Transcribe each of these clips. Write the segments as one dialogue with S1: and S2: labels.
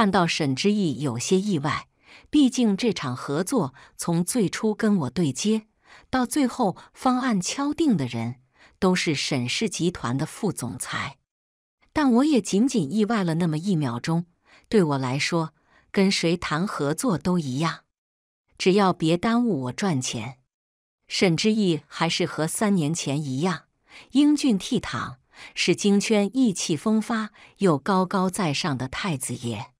S1: 看到沈之意有些意外，毕竟这场合作从最初跟我对接到最后方案敲定的人都是沈氏集团的副总裁。但我也仅仅意外了那么一秒钟。对我来说，跟谁谈合作都一样，只要别耽误我赚钱。沈之意还是和三年前一样，英俊倜傥，是京圈意气风发又高高在上的太子爷。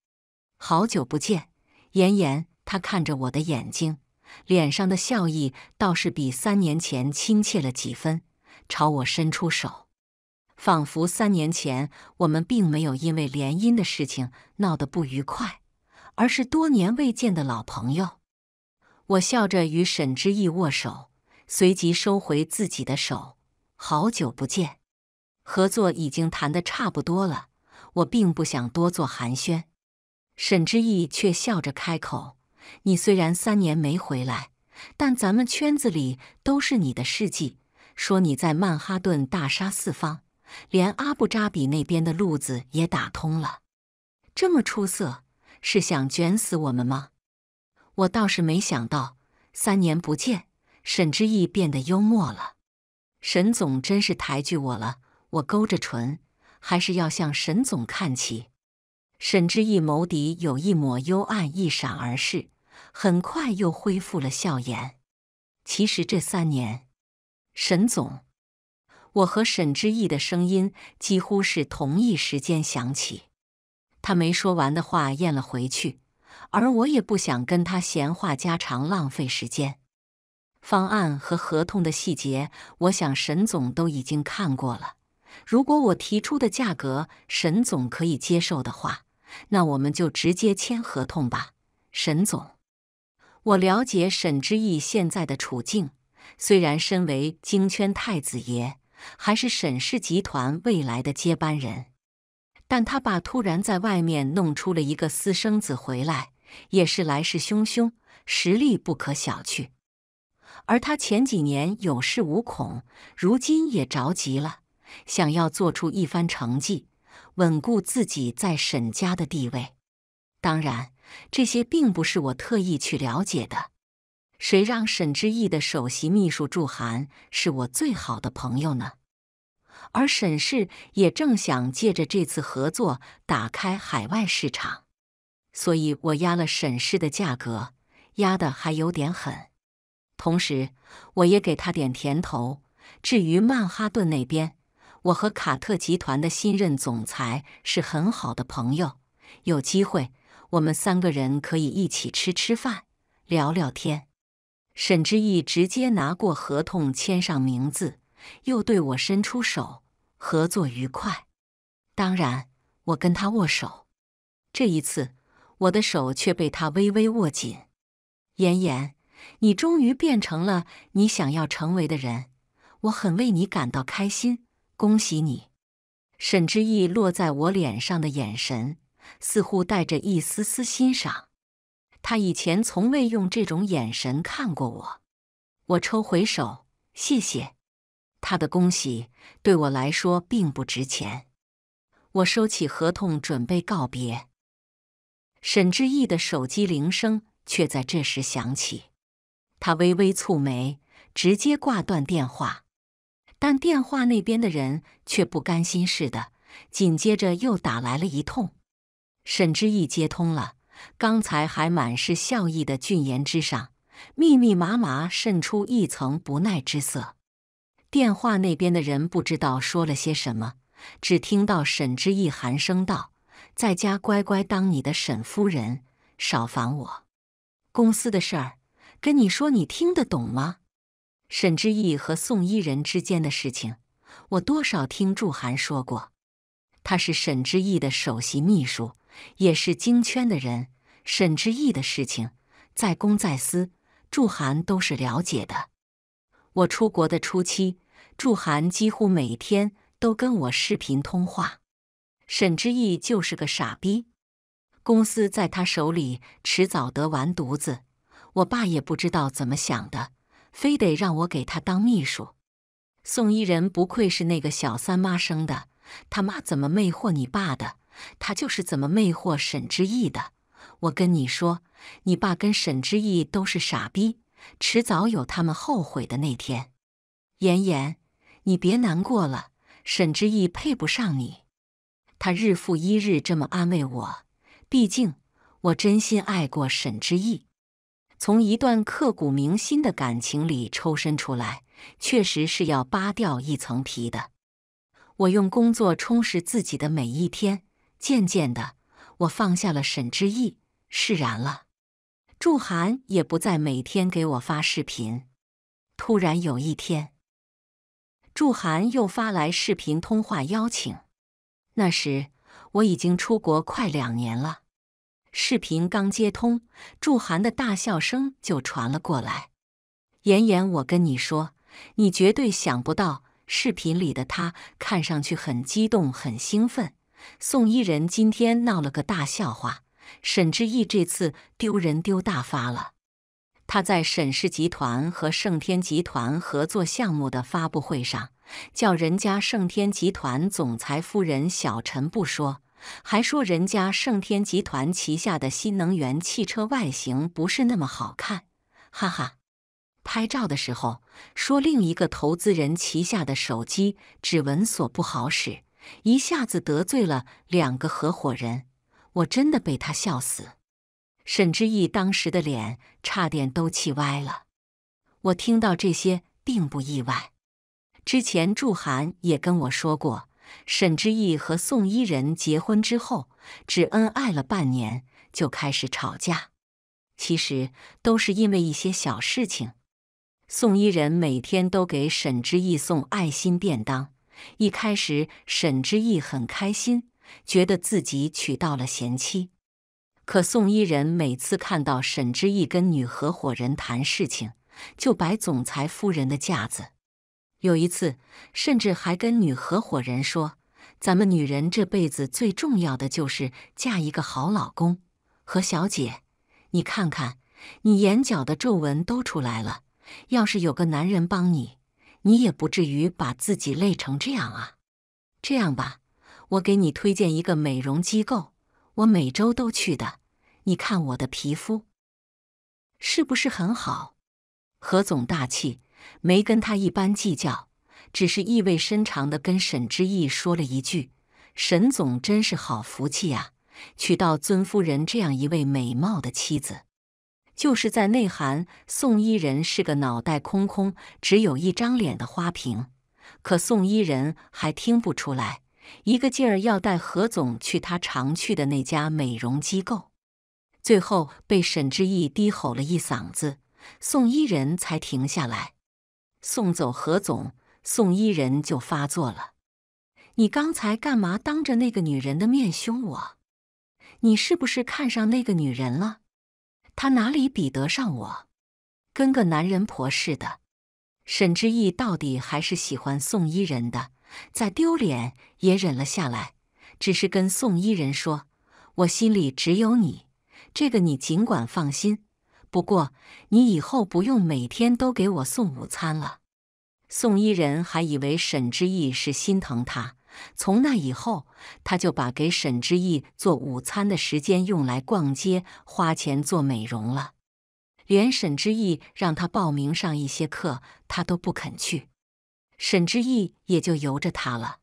S1: 好久不见，妍妍。他看着我的眼睛，脸上的笑意倒是比三年前亲切了几分，朝我伸出手，仿佛三年前我们并没有因为联姻的事情闹得不愉快，而是多年未见的老朋友。我笑着与沈之意握手，随即收回自己的手。好久不见，合作已经谈得差不多了，我并不想多做寒暄。沈之意却笑着开口：“你虽然三年没回来，但咱们圈子里都是你的事迹。说你在曼哈顿大杀四方，连阿布扎比那边的路子也打通了。这么出色，是想卷死我们吗？我倒是没想到，三年不见，沈之意变得幽默了。沈总真是抬举我了。我勾着唇，还是要向沈总看齐。”沈之意眸底有一抹幽暗一闪而逝，很快又恢复了笑颜。其实这三年，沈总，我和沈之意的声音几乎是同一时间响起。他没说完的话咽了回去，而我也不想跟他闲话家常，浪费时间。方案和合同的细节，我想沈总都已经看过了。如果我提出的价格，沈总可以接受的话。那我们就直接签合同吧，沈总。我了解沈之意现在的处境，虽然身为京圈太子爷，还是沈氏集团未来的接班人，但他爸突然在外面弄出了一个私生子回来，也是来势汹汹，实力不可小觑。而他前几年有恃无恐，如今也着急了，想要做出一番成绩。稳固自己在沈家的地位，当然，这些并不是我特意去了解的。谁让沈之毅的首席秘书祝涵是我最好的朋友呢？而沈氏也正想借着这次合作打开海外市场，所以我压了沈氏的价格，压得还有点狠。同时，我也给他点甜头。至于曼哈顿那边。我和卡特集团的新任总裁是很好的朋友，有机会我们三个人可以一起吃吃饭，聊聊天。沈之意直接拿过合同签上名字，又对我伸出手，合作愉快。当然，我跟他握手，这一次我的手却被他微微握紧。妍妍，你终于变成了你想要成为的人，我很为你感到开心。恭喜你，沈之意落在我脸上的眼神似乎带着一丝丝欣赏。他以前从未用这种眼神看过我。我抽回手，谢谢他的恭喜，对我来说并不值钱。我收起合同，准备告别。沈知意的手机铃声却在这时响起，他微微蹙眉，直接挂断电话。但电话那边的人却不甘心似的，紧接着又打来了一通。沈之意接通了，刚才还满是笑意的俊颜之上，密密麻麻渗出一层不耐之色。电话那边的人不知道说了些什么，只听到沈之意寒声道：“在家乖乖当你的沈夫人，少烦我。公司的事儿，跟你说，你听得懂吗？”沈之意和宋伊人之间的事情，我多少听祝涵说过。他是沈之意的首席秘书，也是京圈的人。沈之意的事情，在公在私，祝涵都是了解的。我出国的初期，祝涵几乎每天都跟我视频通话。沈之意就是个傻逼，公司在他手里迟早得完犊子。我爸也不知道怎么想的。非得让我给他当秘书，宋伊人不愧是那个小三妈生的，他妈怎么魅惑你爸的，他就是怎么魅惑沈之意的。我跟你说，你爸跟沈之意都是傻逼，迟早有他们后悔的那天。妍妍，你别难过了，沈之意配不上你。他日复一日这么安慰我，毕竟我真心爱过沈之意。从一段刻骨铭心的感情里抽身出来，确实是要扒掉一层皮的。我用工作充实自己的每一天，渐渐的，我放下了沈之意，释然了。祝涵也不再每天给我发视频。突然有一天，祝涵又发来视频通话邀请。那时我已经出国快两年了。视频刚接通，祝涵的大笑声就传了过来。妍妍，我跟你说，你绝对想不到，视频里的他看上去很激动、很兴奋。宋伊人今天闹了个大笑话，沈志毅这次丢人丢大发了。他在沈氏集团和盛天集团合作项目的发布会上，叫人家盛天集团总裁夫人小陈不说。还说人家盛天集团旗下的新能源汽车外形不是那么好看，哈哈。拍照的时候说另一个投资人旗下的手机指纹锁不好使，一下子得罪了两个合伙人，我真的被他笑死。沈之意当时的脸差点都气歪了。我听到这些并不意外，之前祝涵也跟我说过。沈之意和宋伊人结婚之后，只恩爱了半年就开始吵架，其实都是因为一些小事情。宋伊人每天都给沈之意送爱心便当，一开始沈之意很开心，觉得自己娶到了贤妻。可宋伊人每次看到沈之意跟女合伙人谈事情，就摆总裁夫人的架子。有一次，甚至还跟女合伙人说：“咱们女人这辈子最重要的就是嫁一个好老公。”何小姐，你看看，你眼角的皱纹都出来了。要是有个男人帮你，你也不至于把自己累成这样啊！这样吧，我给你推荐一个美容机构，我每周都去的。你看我的皮肤是不是很好？何总大气。没跟他一般计较，只是意味深长地跟沈之意说了一句：“沈总真是好福气啊，娶到尊夫人这样一位美貌的妻子。”就是在内涵宋伊人是个脑袋空空、只有一张脸的花瓶。可宋伊人还听不出来，一个劲儿要带何总去他常去的那家美容机构，最后被沈之意低吼了一嗓子，宋伊人才停下来。送走何总，宋伊人就发作了。你刚才干嘛当着那个女人的面凶我？你是不是看上那个女人了？她哪里比得上我？跟个男人婆似的。沈之意到底还是喜欢宋伊人的，再丢脸也忍了下来，只是跟宋伊人说：“我心里只有你，这个你尽管放心。”不过，你以后不用每天都给我送午餐了。宋伊人还以为沈之意是心疼他，从那以后，他就把给沈之意做午餐的时间用来逛街、花钱做美容了。连沈之意让他报名上一些课，他都不肯去。沈之意也就由着他了。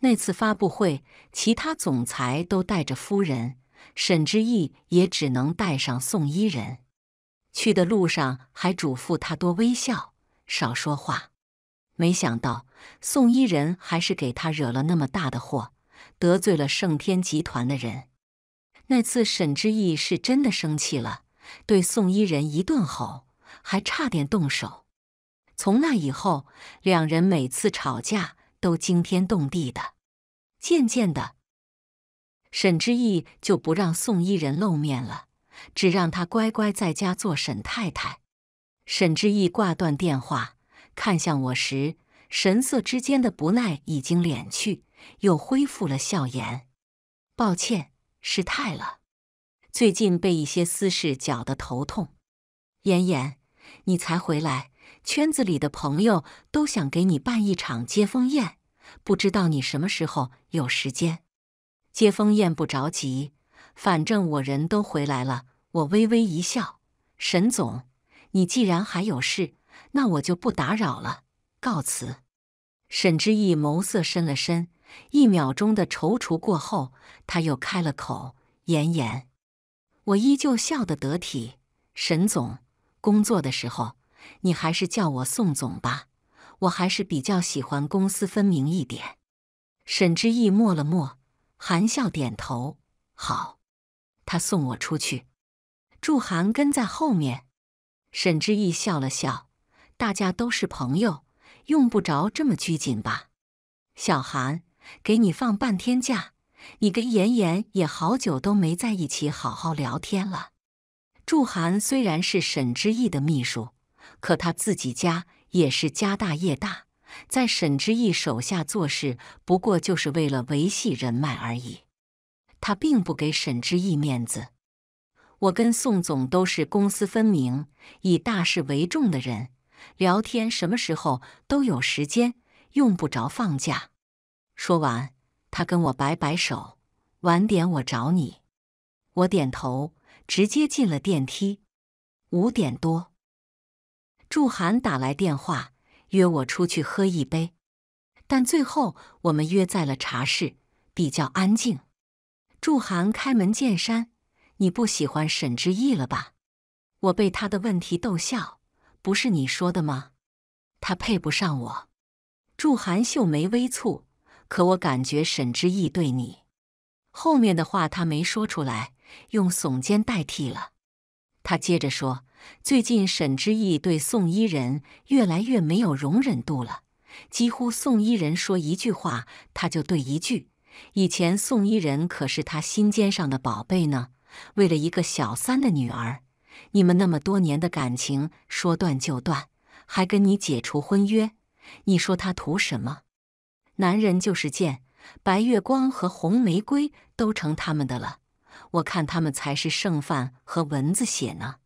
S1: 那次发布会，其他总裁都带着夫人，沈之意也只能带上宋伊人。去的路上还嘱咐他多微笑，少说话。没想到宋伊人还是给他惹了那么大的祸，得罪了盛天集团的人。那次沈之意是真的生气了，对宋伊人一顿吼，还差点动手。从那以后，两人每次吵架都惊天动地的。渐渐的，沈之意就不让宋伊人露面了。只让他乖乖在家做沈太太。沈志毅挂断电话，看向我时，神色之间的不耐已经敛去，又恢复了笑颜。抱歉，失态了。最近被一些私事搅得头痛。妍妍，你才回来，圈子里的朋友都想给你办一场接风宴，不知道你什么时候有时间？接风宴不着急。反正我人都回来了，我微微一笑。沈总，你既然还有事，那我就不打扰了，告辞。沈之意眸色深了深，一秒钟的踌躇过后，他又开了口：“妍妍，我依旧笑得得体。”沈总，工作的时候你还是叫我宋总吧，我还是比较喜欢公私分明一点。沈之意默了默，含笑点头：“好。”他送我出去，祝涵跟在后面。沈之意笑了笑：“大家都是朋友，用不着这么拘谨吧？”小韩，给你放半天假。你跟妍妍也好久都没在一起好好聊天了。祝涵虽然是沈之意的秘书，可他自己家也是家大业大，在沈之意手下做事，不过就是为了维系人脉而已。他并不给沈之意面子。我跟宋总都是公私分明、以大事为重的人，聊天什么时候都有时间，用不着放假。说完，他跟我摆摆手，晚点我找你。我点头，直接进了电梯。五点多，祝涵打来电话约我出去喝一杯，但最后我们约在了茶室，比较安静。祝涵开门见山：“你不喜欢沈之意了吧？”我被他的问题逗笑：“不是你说的吗？他配不上我。”祝涵秀眉微蹙，可我感觉沈之意对你……后面的话他没说出来，用耸肩代替了。他接着说：“最近沈之意对宋伊人越来越没有容忍度了，几乎宋伊人说一句话，他就对一句。”以前宋伊人可是他心尖上的宝贝呢。为了一个小三的女儿，你们那么多年的感情说断就断，还跟你解除婚约，你说他图什么？男人就是贱，白月光和红玫瑰都成他们的了。我看他们才是剩饭和蚊子血呢。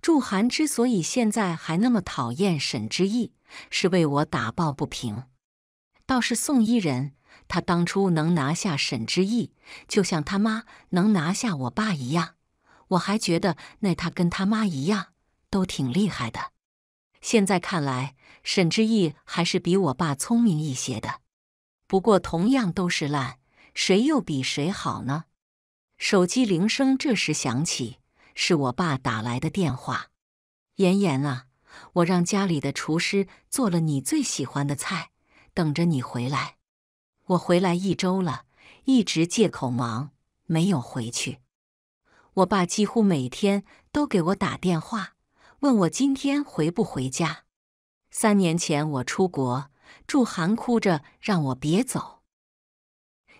S1: 祝涵之所以现在还那么讨厌沈之意，是为我打抱不平。倒是宋伊人。他当初能拿下沈之意，就像他妈能拿下我爸一样。我还觉得那他跟他妈一样，都挺厉害的。现在看来，沈之意还是比我爸聪明一些的。不过，同样都是烂，谁又比谁好呢？手机铃声这时响起，是我爸打来的电话：“妍妍啊，我让家里的厨师做了你最喜欢的菜，等着你回来。”我回来一周了，一直借口忙没有回去。我爸几乎每天都给我打电话，问我今天回不回家。三年前我出国，祝涵哭着让我别走。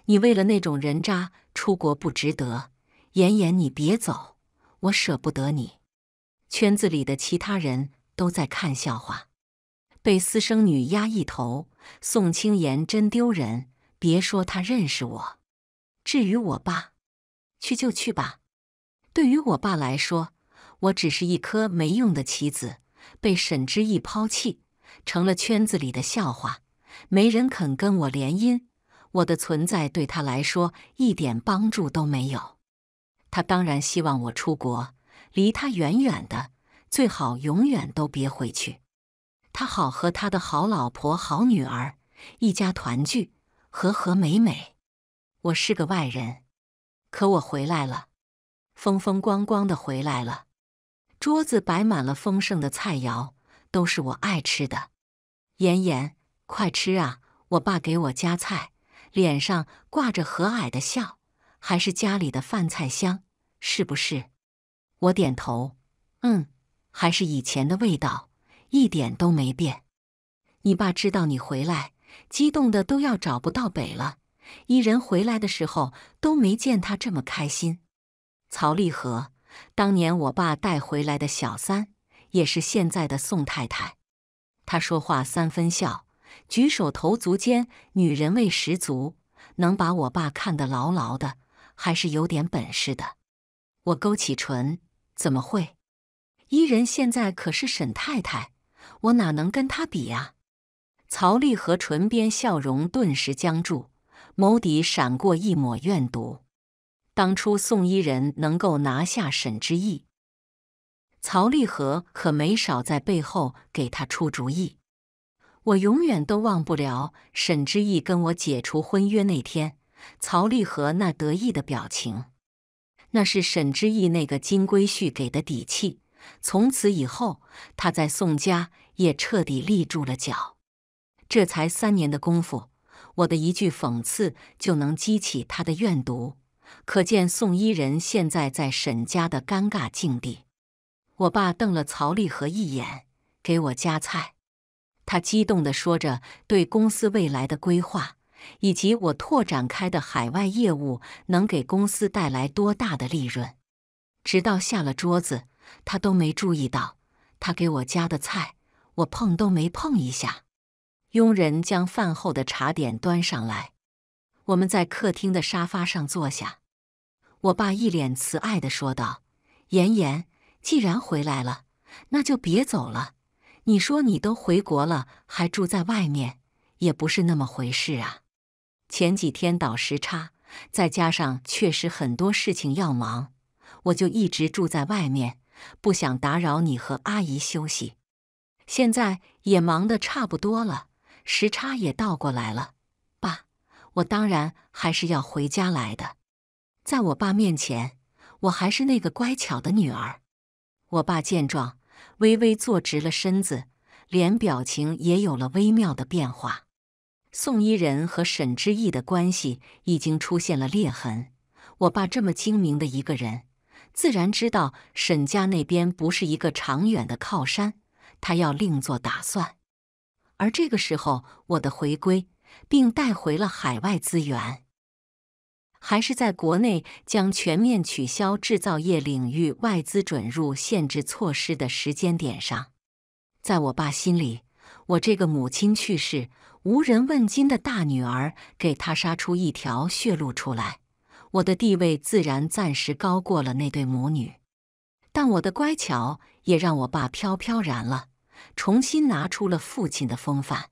S1: 你为了那种人渣出国不值得，妍妍，你别走，我舍不得你。圈子里的其他人都在看笑话，被私生女压一头，宋清妍真丢人。别说他认识我，至于我爸，去就去吧。对于我爸来说，我只是一颗没用的棋子，被沈之意抛弃，成了圈子里的笑话，没人肯跟我联姻。我的存在对他来说一点帮助都没有。他当然希望我出国，离他远远的，最好永远都别回去。他好和他的好老婆、好女儿一家团聚。和和美美，我是个外人，可我回来了，风风光光的回来了。桌子摆满了丰盛的菜肴，都是我爱吃的。妍妍，快吃啊！我爸给我夹菜，脸上挂着和蔼的笑。还是家里的饭菜香，是不是？我点头，嗯，还是以前的味道，一点都没变。你爸知道你回来。激动的都要找不到北了。伊人回来的时候都没见她这么开心。曹立和当年我爸带回来的小三，也是现在的宋太太。她说话三分笑，举手投足间女人味十足，能把我爸看得牢牢的，还是有点本事的。我勾起唇，怎么会？伊人现在可是沈太太，我哪能跟她比呀？曹立和唇边笑容顿时僵住，眸底闪过一抹怨毒。当初宋伊人能够拿下沈之意，曹立和可没少在背后给他出主意。我永远都忘不了沈之意跟我解除婚约那天，曹立和那得意的表情。那是沈之意那个金龟婿给的底气。从此以后，他在宋家也彻底立住了脚。这才三年的功夫，我的一句讽刺就能激起他的怨毒，可见宋伊人现在在沈家的尴尬境地。我爸瞪了曹立和一眼，给我夹菜，他激动地说着对公司未来的规划，以及我拓展开的海外业务能给公司带来多大的利润。直到下了桌子，他都没注意到他给我夹的菜，我碰都没碰一下。佣人将饭后的茶点端上来，我们在客厅的沙发上坐下。我爸一脸慈爱地说道：“妍妍，既然回来了，那就别走了。你说你都回国了，还住在外面，也不是那么回事啊。前几天倒时差，再加上确实很多事情要忙，我就一直住在外面，不想打扰你和阿姨休息。现在也忙得差不多了。”时差也倒过来了，爸，我当然还是要回家来的。在我爸面前，我还是那个乖巧的女儿。我爸见状，微微坐直了身子，连表情也有了微妙的变化。宋伊人和沈之意的关系已经出现了裂痕，我爸这么精明的一个人，自然知道沈家那边不是一个长远的靠山，他要另做打算。而这个时候，我的回归并带回了海外资源，还是在国内将全面取消制造业领域外资准入限制措施的时间点上。在我爸心里，我这个母亲去世、无人问津的大女儿，给他杀出一条血路出来，我的地位自然暂时高过了那对母女。但我的乖巧也让我爸飘飘然了。重新拿出了父亲的风范，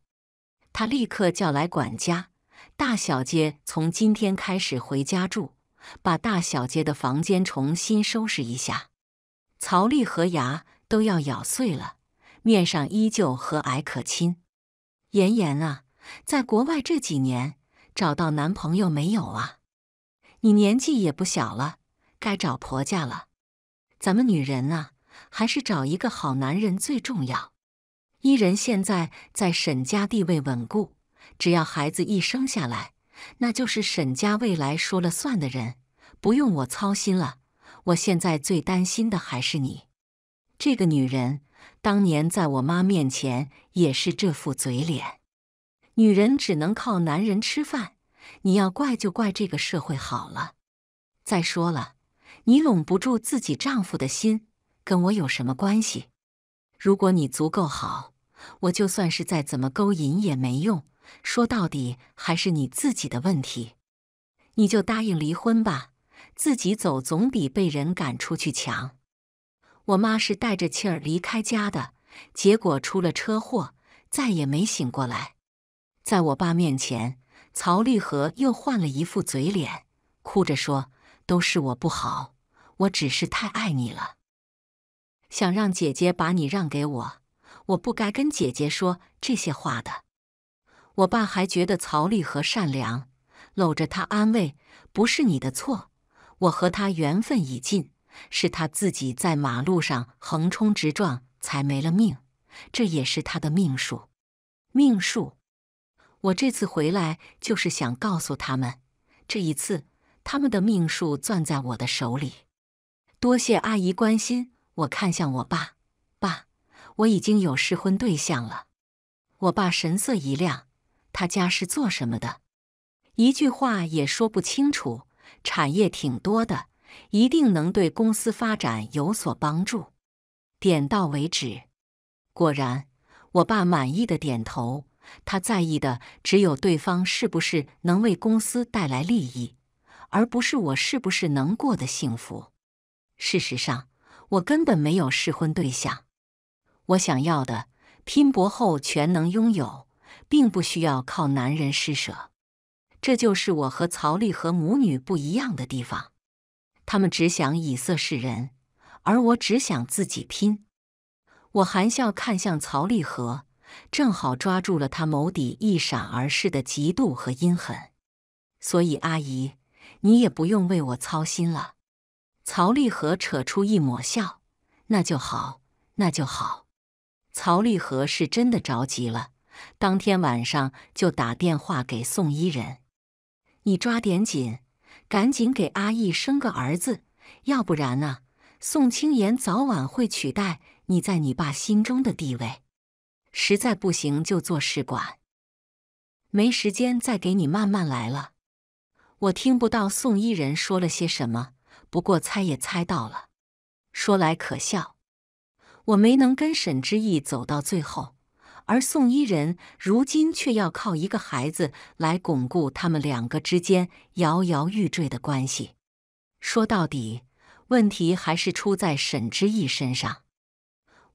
S1: 他立刻叫来管家，大小姐从今天开始回家住，把大小姐的房间重新收拾一下。曹丽和牙都要咬碎了，面上依旧和蔼可亲。妍妍啊，在国外这几年找到男朋友没有啊？你年纪也不小了，该找婆家了。咱们女人啊，还是找一个好男人最重要。伊人现在在沈家地位稳固，只要孩子一生下来，那就是沈家未来说了算的人，不用我操心了。我现在最担心的还是你，这个女人，当年在我妈面前也是这副嘴脸。女人只能靠男人吃饭，你要怪就怪这个社会好了。再说了，你拢不住自己丈夫的心，跟我有什么关系？如果你足够好。我就算是再怎么勾引也没用，说到底还是你自己的问题。你就答应离婚吧，自己走总比被人赶出去强。我妈是带着气儿离开家的，结果出了车祸，再也没醒过来。在我爸面前，曹立和又换了一副嘴脸，哭着说：“都是我不好，我只是太爱你了，想让姐姐把你让给我。”我不该跟姐姐说这些话的。我爸还觉得曹丽和善良，搂着她安慰：“不是你的错，我和她缘分已尽，是她自己在马路上横冲直撞才没了命，这也是她的命数。命数。我这次回来就是想告诉他们，这一次他们的命数攥在我的手里。多谢阿姨关心。我看向我爸爸。”我已经有试婚对象了，我爸神色一亮。他家是做什么的？一句话也说不清楚，产业挺多的，一定能对公司发展有所帮助。点到为止。果然，我爸满意的点头。他在意的只有对方是不是能为公司带来利益，而不是我是不是能过得幸福。事实上，我根本没有试婚对象。我想要的，拼搏后全能拥有，并不需要靠男人施舍。这就是我和曹立和母女不一样的地方。他们只想以色示人，而我只想自己拼。我含笑看向曹立和，正好抓住了他眸底一闪而逝的嫉妒和阴狠。所以，阿姨，你也不用为我操心了。曹立和扯出一抹笑：“那就好，那就好。”曹立和是真的着急了，当天晚上就打电话给宋伊人：“你抓点紧，赶紧给阿义生个儿子，要不然啊，宋清妍早晚会取代你在你爸心中的地位。实在不行就做试管，没时间再给你慢慢来了。”我听不到宋伊人说了些什么，不过猜也猜到了，说来可笑。我没能跟沈之意走到最后，而宋伊人如今却要靠一个孩子来巩固他们两个之间摇摇欲坠的关系。说到底，问题还是出在沈之意身上。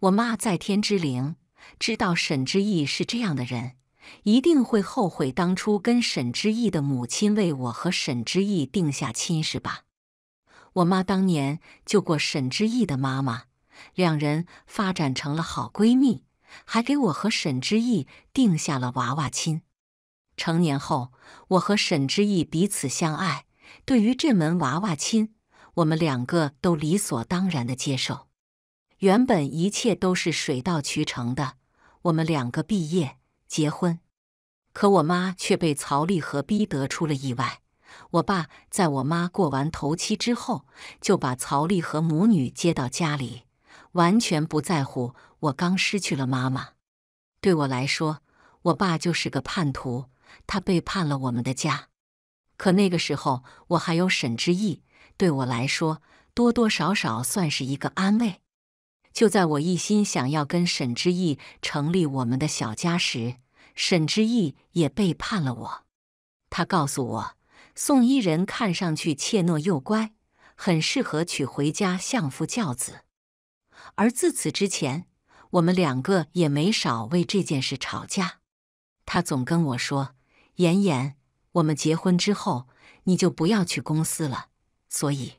S1: 我妈在天之灵知道沈之意是这样的人，一定会后悔当初跟沈之意的母亲为我和沈之意定下亲事吧？我妈当年救过沈之意的妈妈。两人发展成了好闺蜜，还给我和沈之意定下了娃娃亲。成年后，我和沈之意彼此相爱，对于这门娃娃亲，我们两个都理所当然的接受。原本一切都是水到渠成的，我们两个毕业结婚，可我妈却被曹丽和逼得出了意外。我爸在我妈过完头七之后，就把曹丽和母女接到家里。完全不在乎，我刚失去了妈妈。对我来说，我爸就是个叛徒，他背叛了我们的家。可那个时候，我还有沈之意，对我来说，多多少少算是一个安慰。就在我一心想要跟沈之意成立我们的小家时，沈之意也背叛了我。他告诉我，宋伊人看上去怯懦又乖，很适合娶回家相夫教子。而自此之前，我们两个也没少为这件事吵架。他总跟我说：“妍妍，我们结婚之后，你就不要去公司了。所以，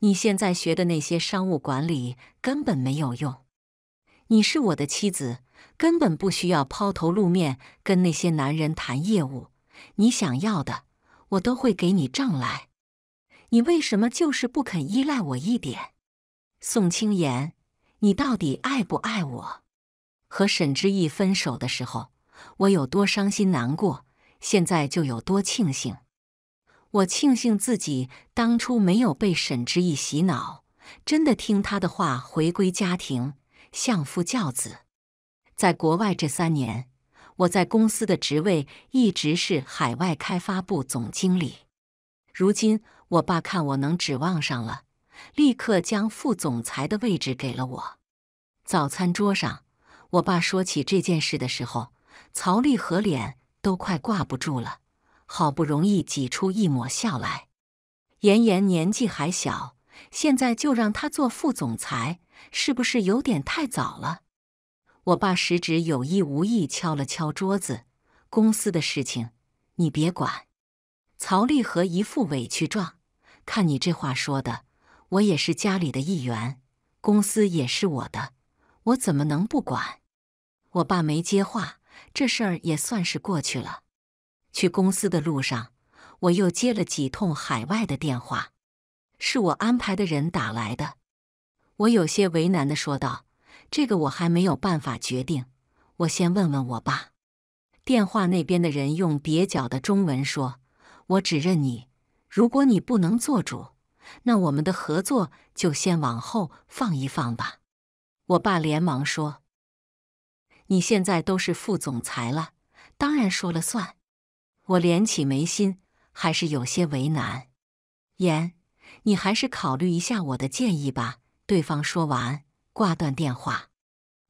S1: 你现在学的那些商务管理根本没有用。你是我的妻子，根本不需要抛头露面跟那些男人谈业务。你想要的，我都会给你挣来。你为什么就是不肯依赖我一点？”宋清言，你到底爱不爱我？和沈之意分手的时候，我有多伤心难过，现在就有多庆幸。我庆幸自己当初没有被沈之意洗脑，真的听他的话回归家庭，相夫教子。在国外这三年，我在公司的职位一直是海外开发部总经理。如今，我爸看我能指望上了。立刻将副总裁的位置给了我。早餐桌上，我爸说起这件事的时候，曹立和脸都快挂不住了，好不容易挤出一抹笑来。妍妍年纪还小，现在就让她做副总裁，是不是有点太早了？我爸食指有意无意敲了敲桌子：“公司的事情你别管。”曹立和一副委屈状：“看你这话说的。”我也是家里的一员，公司也是我的，我怎么能不管？我爸没接话，这事儿也算是过去了。去公司的路上，我又接了几通海外的电话，是我安排的人打来的。我有些为难的说道：“这个我还没有办法决定，我先问问我爸。”电话那边的人用蹩脚的中文说：“我只认你，如果你不能做主。”那我们的合作就先往后放一放吧。我爸连忙说：“你现在都是副总裁了，当然说了算。”我敛起眉心，还是有些为难。言，你还是考虑一下我的建议吧。对方说完，挂断电话。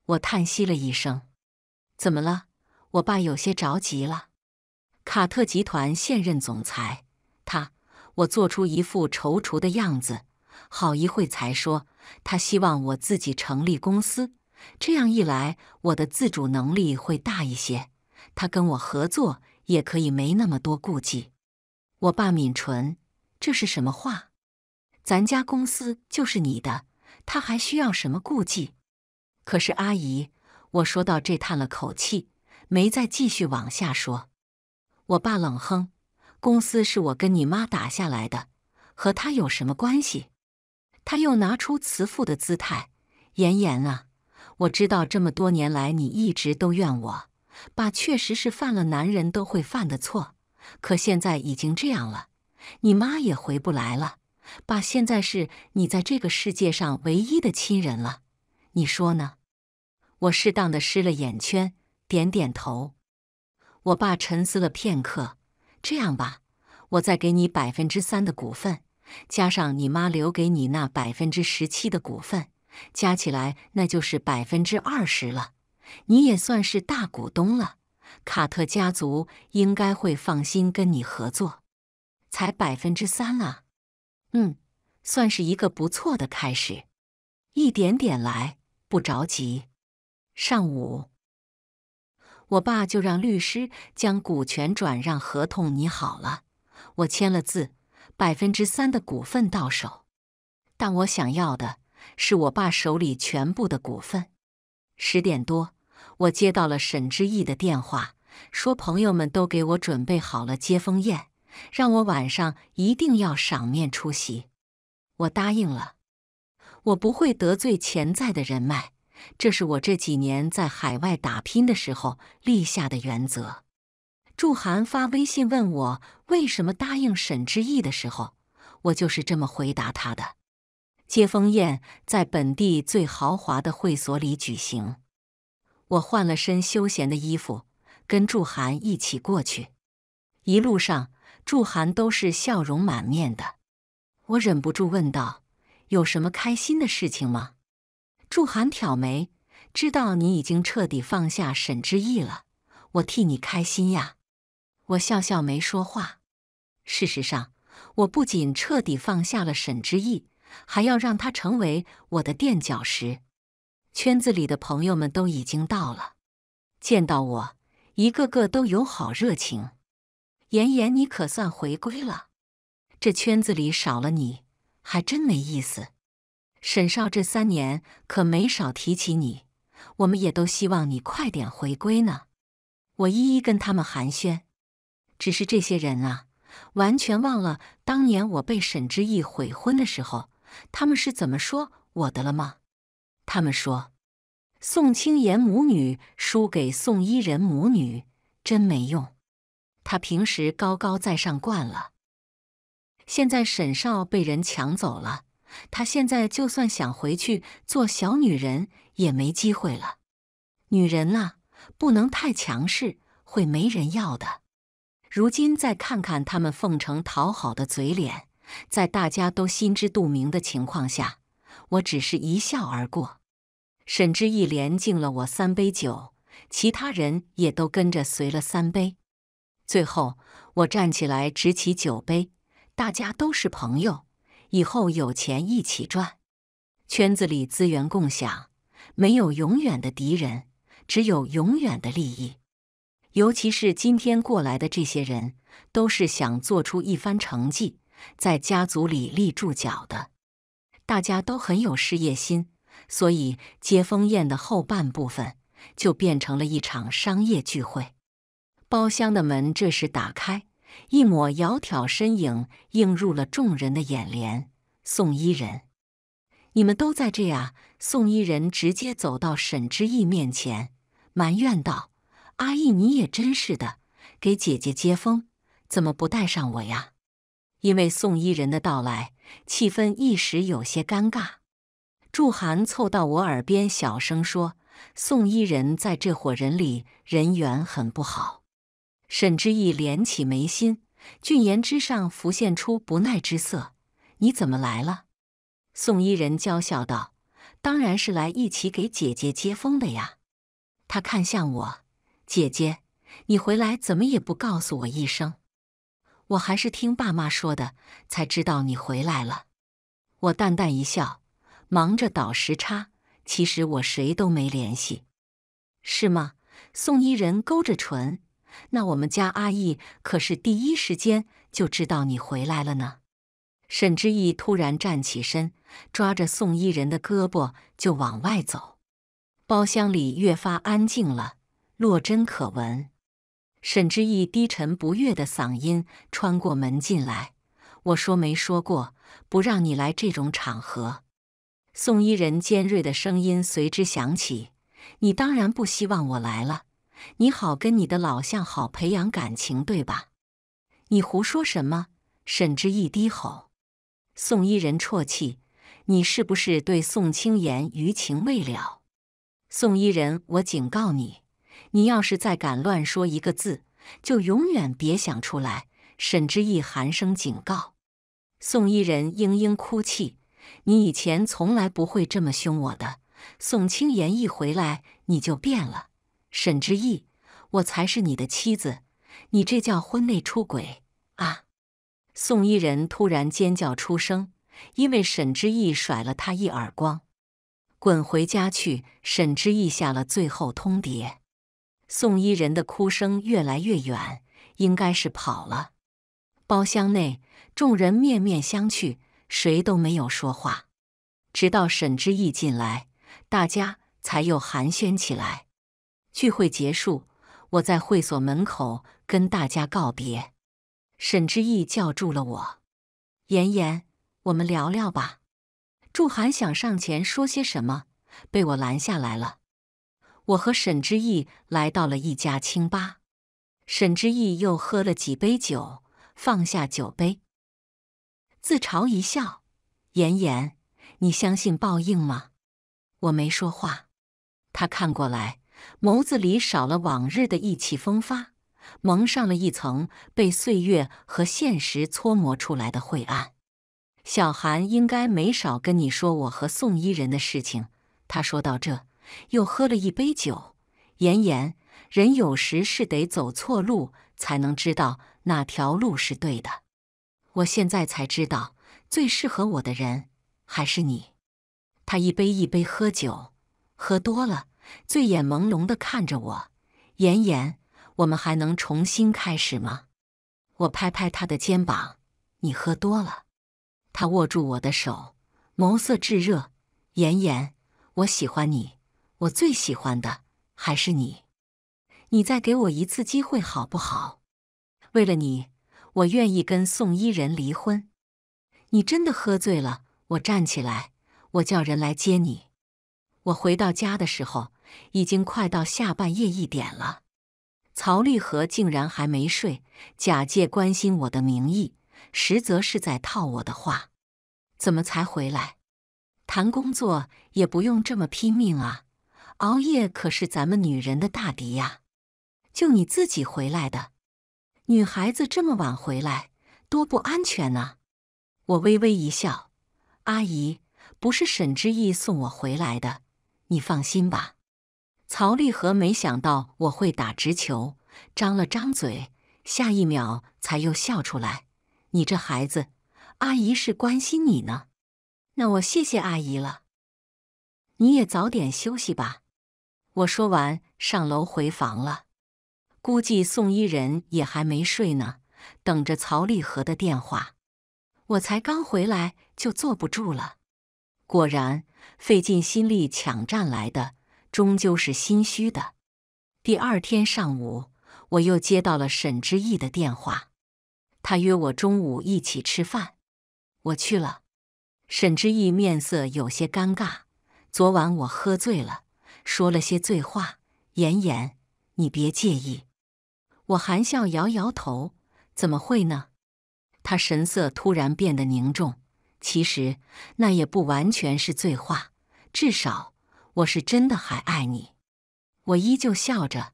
S1: 我叹息了一声：“怎么了？”我爸有些着急了。卡特集团现任总裁，他。我做出一副踌躇的样子，好一会才说：“他希望我自己成立公司，这样一来，我的自主能力会大一些。他跟我合作也可以没那么多顾忌。”我爸抿唇：“这是什么话？咱家公司就是你的，他还需要什么顾忌？”可是阿姨，我说到这叹了口气，没再继续往下说。我爸冷哼。公司是我跟你妈打下来的，和他有什么关系？他又拿出慈父的姿态：“妍妍啊，我知道这么多年来你一直都怨我，爸确实是犯了男人都会犯的错。可现在已经这样了，你妈也回不来了，爸现在是你在这个世界上唯一的亲人了，你说呢？”我适当的湿了眼圈，点点头。我爸沉思了片刻。这样吧，我再给你百分之三的股份，加上你妈留给你那百分之十七的股份，加起来那就是百分之二十了，你也算是大股东了。卡特家族应该会放心跟你合作。才百分之三啊，嗯，算是一个不错的开始，一点点来，不着急。上午。我爸就让律师将股权转让合同拟好了，我签了字，百分之三的股份到手。但我想要的是我爸手里全部的股份。十点多，我接到了沈之意的电话，说朋友们都给我准备好了接风宴，让我晚上一定要赏面出席。我答应了，我不会得罪潜在的人脉。这是我这几年在海外打拼的时候立下的原则。祝涵发微信问我为什么答应沈之意的时候，我就是这么回答他的。接风宴在本地最豪华的会所里举行，我换了身休闲的衣服，跟祝涵一起过去。一路上，祝涵都是笑容满面的。我忍不住问道：“有什么开心的事情吗？”祝涵挑眉，知道你已经彻底放下沈之意了，我替你开心呀。我笑笑没说话。事实上，我不仅彻底放下了沈之意，还要让他成为我的垫脚石。圈子里的朋友们都已经到了，见到我，一个个都友好热情。妍妍，你可算回归了，这圈子里少了你，还真没意思。沈少这三年可没少提起你，我们也都希望你快点回归呢。我一一跟他们寒暄，只是这些人啊，完全忘了当年我被沈之意悔婚的时候，他们是怎么说我的了吗？他们说宋清言母女输给宋伊人母女，真没用。他平时高高在上惯了，现在沈少被人抢走了。他现在就算想回去做小女人，也没机会了。女人啊，不能太强势，会没人要的。如今再看看他们奉承讨好的嘴脸，在大家都心知肚明的情况下，我只是一笑而过。沈之意连敬了我三杯酒，其他人也都跟着随了三杯。最后，我站起来，执起酒杯，大家都是朋友。以后有钱一起赚，圈子里资源共享，没有永远的敌人，只有永远的利益。尤其是今天过来的这些人，都是想做出一番成绩，在家族里立住脚的，大家都很有事业心，所以接风宴的后半部分就变成了一场商业聚会。包厢的门这时打开。一抹窈窕身影映入了众人的眼帘。宋伊人，你们都在这呀？宋伊人直接走到沈之意面前，埋怨道：“阿意，你也真是的，给姐姐接风，怎么不带上我呀？”因为宋伊人的到来，气氛一时有些尴尬。祝涵凑到我耳边小声说：“宋伊人在这伙人里人缘很不好。”沈之意敛起眉心，俊颜之上浮现出不耐之色。“你怎么来了？”宋伊人娇笑道，“当然是来一起给姐姐接风的呀。”她看向我，“姐姐，你回来怎么也不告诉我一声？我还是听爸妈说的，才知道你回来了。”我淡淡一笑，忙着倒时差。其实我谁都没联系，是吗？宋伊人勾着唇。那我们家阿义可是第一时间就知道你回来了呢。沈之意突然站起身，抓着宋伊人的胳膊就往外走。包厢里越发安静了，落针可闻。沈之意低沉不悦的嗓音穿过门进来：“我说没说过不让你来这种场合？”宋伊人尖锐的声音随之响起：“你当然不希望我来了。”你好，跟你的老相好培养感情，对吧？你胡说什么？沈之意低吼。宋伊人啜泣：“你是不是对宋青言余情未了？”宋伊人，我警告你，你要是再敢乱说一个字，就永远别想出来！沈之意寒声警告。宋伊人嘤嘤哭泣：“你以前从来不会这么凶我的，宋青言一回来你就变了。”沈之意，我才是你的妻子，你这叫婚内出轨啊！宋伊人突然尖叫出声，因为沈之意甩了他一耳光，滚回家去！沈之意下了最后通牒。宋伊人的哭声越来越远，应该是跑了。包厢内众人面面相觑，谁都没有说话，直到沈之意进来，大家才又寒暄起来。聚会结束，我在会所门口跟大家告别。沈之意叫住了我：“妍妍，我们聊聊吧。”祝涵想上前说些什么，被我拦下来了。我和沈之意来到了一家清吧。沈之意又喝了几杯酒，放下酒杯，自嘲一笑：“妍妍，你相信报应吗？”我没说话。他看过来。眸子里少了往日的意气风发，蒙上了一层被岁月和现实搓磨出来的晦暗。小韩应该没少跟你说我和宋伊人的事情。他说到这，又喝了一杯酒。言言，人有时是得走错路，才能知道哪条路是对的。我现在才知道，最适合我的人还是你。他一杯一杯喝酒，喝多了。醉眼朦胧地看着我，妍妍，我们还能重新开始吗？我拍拍他的肩膀，你喝多了。他握住我的手，眸色炙热。妍妍，我喜欢你，我最喜欢的还是你。你再给我一次机会好不好？为了你，我愿意跟宋伊人离婚。你真的喝醉了。我站起来，我叫人来接你。我回到家的时候。已经快到下半夜一点了，曹立和竟然还没睡，假借关心我的名义，实则是在套我的话。怎么才回来？谈工作也不用这么拼命啊！熬夜可是咱们女人的大敌呀。就你自己回来的，女孩子这么晚回来，多不安全啊！我微微一笑，阿姨，不是沈之意送我回来的，你放心吧。曹立和没想到我会打直球，张了张嘴，下一秒才又笑出来。你这孩子，阿姨是关心你呢。那我谢谢阿姨了，你也早点休息吧。我说完，上楼回房了。估计宋伊人也还没睡呢，等着曹立和的电话。我才刚回来就坐不住了，果然费尽心力抢占来的。终究是心虚的。第二天上午，我又接到了沈之意的电话，他约我中午一起吃饭，我去了。沈之意面色有些尴尬，昨晚我喝醉了，说了些醉话，妍妍，你别介意。我含笑摇摇头，怎么会呢？他神色突然变得凝重，其实那也不完全是醉话，至少。我是真的还爱你，我依旧笑着。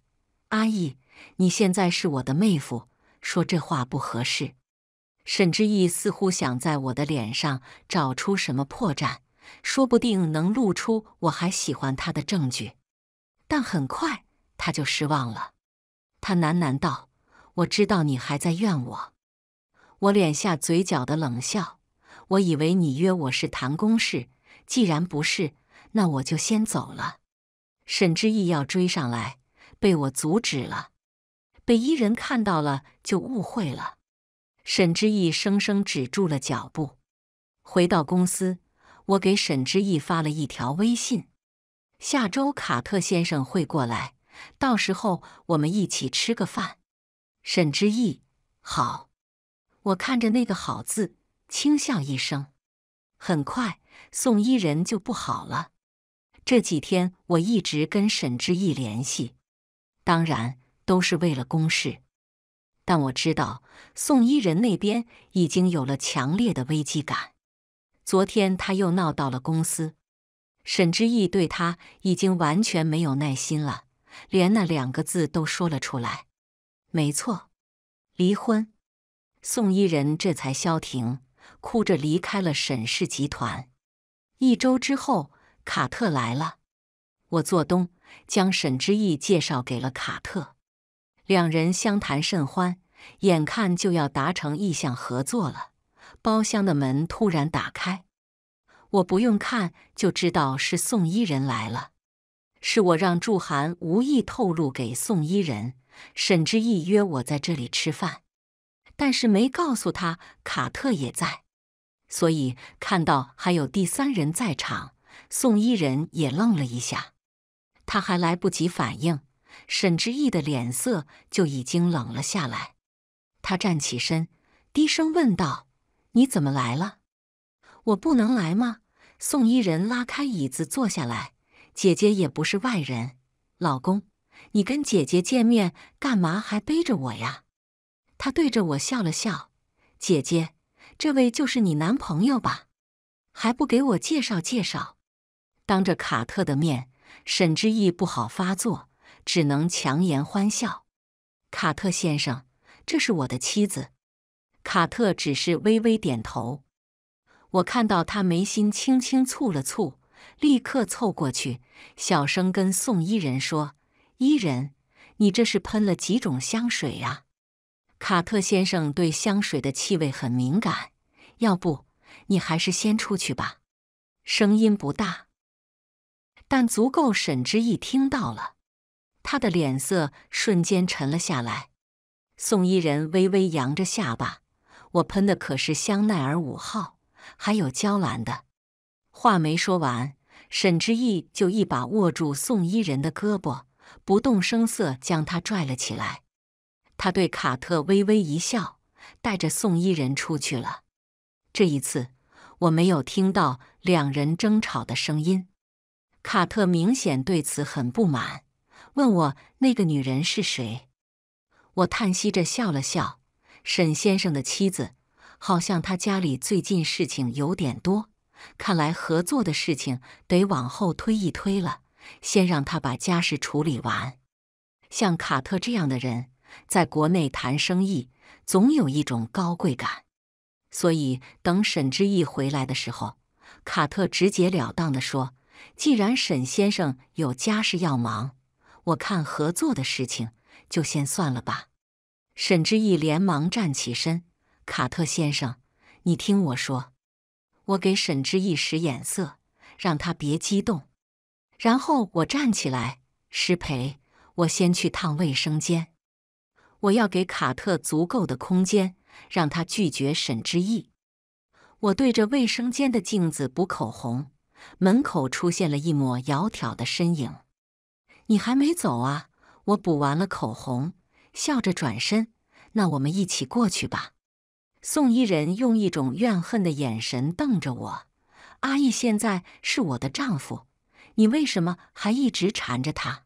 S1: 阿义，你现在是我的妹夫，说这话不合适。沈之意似乎想在我的脸上找出什么破绽，说不定能露出我还喜欢他的证据。但很快他就失望了，他喃喃道：“我知道你还在怨我。”我脸下嘴角的冷笑，我以为你约我是谈公事，既然不是。那我就先走了。沈之意要追上来，被我阻止了。被伊人看到了就误会了。沈之意生生止住了脚步。回到公司，我给沈之意发了一条微信：下周卡特先生会过来，到时候我们一起吃个饭。沈之意，好。我看着那个“好”字，轻笑一声。很快，宋伊人就不好了。这几天我一直跟沈之意联系，当然都是为了公事。但我知道宋伊人那边已经有了强烈的危机感。昨天他又闹到了公司，沈之意对他已经完全没有耐心了，连那两个字都说了出来。没错，离婚。宋伊人这才消停，哭着离开了沈氏集团。一周之后。卡特来了，我做东，将沈之意介绍给了卡特，两人相谈甚欢，眼看就要达成意向合作了。包厢的门突然打开，我不用看就知道是宋伊人来了。是我让祝涵无意透露给宋伊人，沈之意约我在这里吃饭，但是没告诉他卡特也在，所以看到还有第三人在场。宋伊人也愣了一下，他还来不及反应，沈之意的脸色就已经冷了下来。他站起身，低声问道：“你怎么来了？我不能来吗？”宋伊人拉开椅子坐下来：“姐姐也不是外人，老公，你跟姐姐见面干嘛还背着我呀？”他对着我笑了笑：“姐姐，这位就是你男朋友吧？还不给我介绍介绍？”当着卡特的面，沈之意不好发作，只能强颜欢笑。卡特先生，这是我的妻子。卡特只是微微点头。我看到他眉心轻轻蹙了蹙，立刻凑过去，小声跟宋伊人说：“伊人，你这是喷了几种香水呀？”卡特先生对香水的气味很敏感，要不你还是先出去吧，声音不大。但足够沈之意听到了，他的脸色瞬间沉了下来。宋伊人微微扬着下巴：“我喷的可是香奈儿五号，还有娇兰的。”话没说完，沈之意就一把握住宋伊人的胳膊，不动声色将她拽了起来。他对卡特微微一笑，带着宋伊人出去了。这一次，我没有听到两人争吵的声音。卡特明显对此很不满，问我那个女人是谁。我叹息着笑了笑：“沈先生的妻子，好像他家里最近事情有点多，看来合作的事情得往后推一推了，先让他把家事处理完。”像卡特这样的人，在国内谈生意总有一种高贵感，所以等沈之意回来的时候，卡特直截了当地说。既然沈先生有家事要忙，我看合作的事情就先算了吧。沈之意连忙站起身：“卡特先生，你听我说。”我给沈之意使眼色，让他别激动。然后我站起来：“失陪，我先去趟卫生间。我要给卡特足够的空间，让他拒绝沈之意。”我对着卫生间的镜子补口红。门口出现了一抹窈窕的身影。你还没走啊？我补完了口红，笑着转身。那我们一起过去吧。宋伊人用一种怨恨的眼神瞪着我。阿义现在是我的丈夫，你为什么还一直缠着他？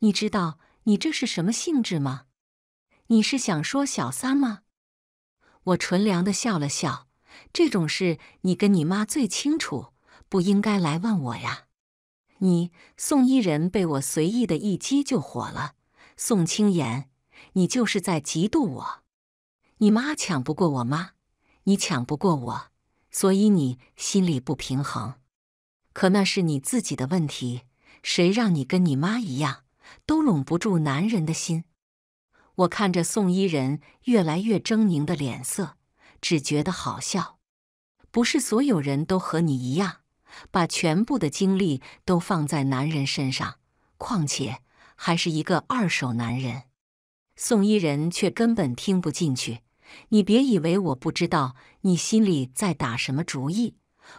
S1: 你知道你这是什么性质吗？你是想说小三吗？我纯良的笑了笑。这种事你跟你妈最清楚。不应该来问我呀！你宋伊人被我随意的一击就火了。宋青言，你就是在嫉妒我。你妈抢不过我妈，你抢不过我，所以你心里不平衡。可那是你自己的问题，谁让你跟你妈一样都拢不住男人的心？我看着宋伊人越来越狰狞的脸色，只觉得好笑。不是所有人都和你一样。把全部的精力都放在男人身上，况且还是一个二手男人。宋伊人却根本听不进去。你别以为我不知道你心里在打什么主意，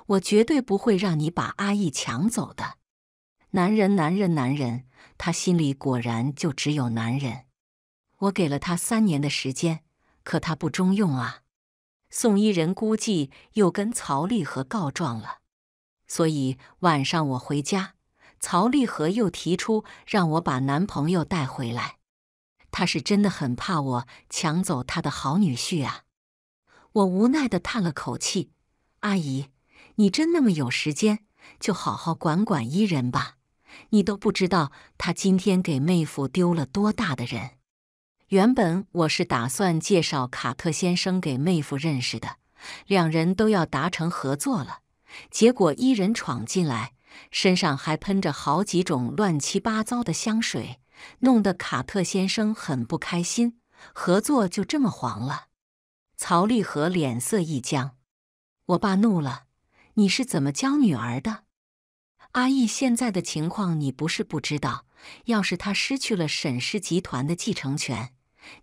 S1: 我绝对不会让你把阿义抢走的。男人，男人，男人，他心里果然就只有男人。我给了他三年的时间，可他不中用啊！宋伊人估计又跟曹立和告状了。所以晚上我回家，曹立和又提出让我把男朋友带回来。他是真的很怕我抢走他的好女婿啊！我无奈地叹了口气：“阿姨，你真那么有时间，就好好管管伊人吧。你都不知道他今天给妹夫丢了多大的人。原本我是打算介绍卡特先生给妹夫认识的，两人都要达成合作了。”结果，一人闯进来，身上还喷着好几种乱七八糟的香水，弄得卡特先生很不开心，合作就这么黄了。曹立和脸色一僵，我爸怒了：“你是怎么教女儿的？阿义现在的情况你不是不知道，要是他失去了沈氏集团的继承权，